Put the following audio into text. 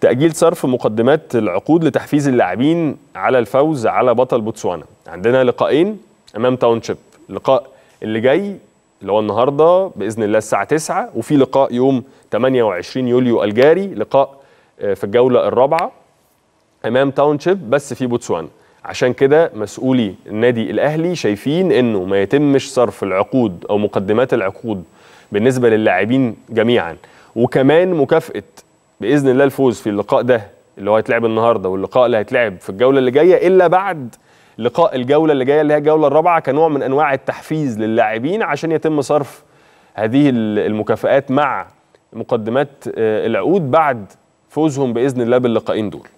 تأجيل صرف مقدمات العقود لتحفيز اللاعبين على الفوز على بطل بوتسوانا عندنا لقاءين أمام تاونشيب اللقاء اللي جاي اللي هو النهارده باذن الله الساعه 9 وفي لقاء يوم 28 يوليو الجاري لقاء آه، في الجوله الرابعه امام تاونشيب بس في بوتسوانا عشان كده مسؤولي النادي الاهلي شايفين انه ما يتمش صرف العقود او مقدمات العقود بالنسبه للاعبين جميعا وكمان مكافاه باذن الله الفوز في اللقاء ده اللي هو هيتلعب النهارده واللقاء اللي هيتلعب في الجوله اللي جايه الا بعد لقاء الجوله اللي جايه اللي هي الجوله الرابعه كنوع من انواع التحفيز للاعبين عشان يتم صرف هذه المكافئات مع مقدمات آه، العقود بعد فوزهم باذن الله باللقائين دول